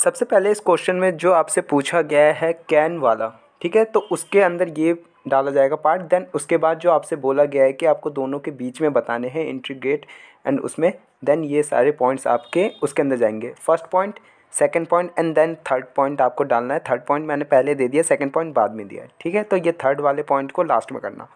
सबसे पहले इस क्वेश्चन में जो आपसे पूछा गया है कैन वाला ठीक है तो उसके अंदर ये डाला जाएगा पार्ट देन उसके बाद जो आपसे बोला गया है कि आपको दोनों के बीच में बताने हैं इंट्रीग्रेट एंड उसमें देन ये सारे पॉइंट्स आपके उसके अंदर जाएंगे first point second point and then third point आपको डालना है थर्ड पॉइंट मैंने पहले दे दिया सेकेंड पॉइंट बाद में दिया ठीक है तो ये थर्ड वाले पॉइंट को लास्ट में करना